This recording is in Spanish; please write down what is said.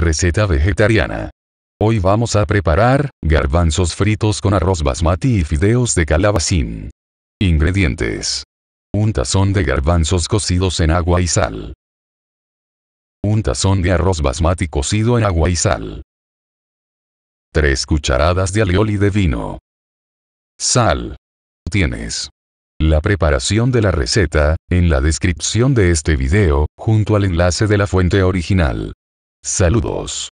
Receta vegetariana. Hoy vamos a preparar garbanzos fritos con arroz basmati y fideos de calabacín. Ingredientes. Un tazón de garbanzos cocidos en agua y sal. Un tazón de arroz basmati cocido en agua y sal. 3 cucharadas de alioli de vino. Sal. Tienes. La preparación de la receta, en la descripción de este video, junto al enlace de la fuente original. Saludos.